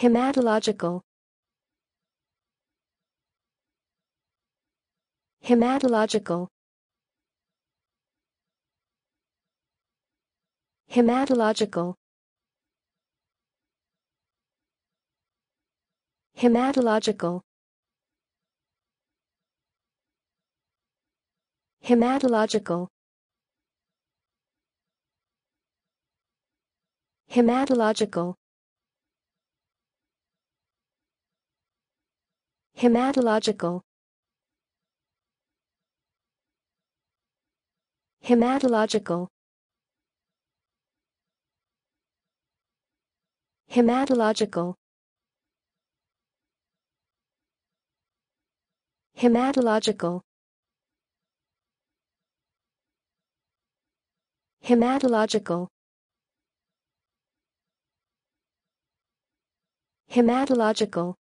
Hematological Hematological Hematological Hematological Hematological Hematological Hematological Hematological Hematological Hematological Hematological Hematological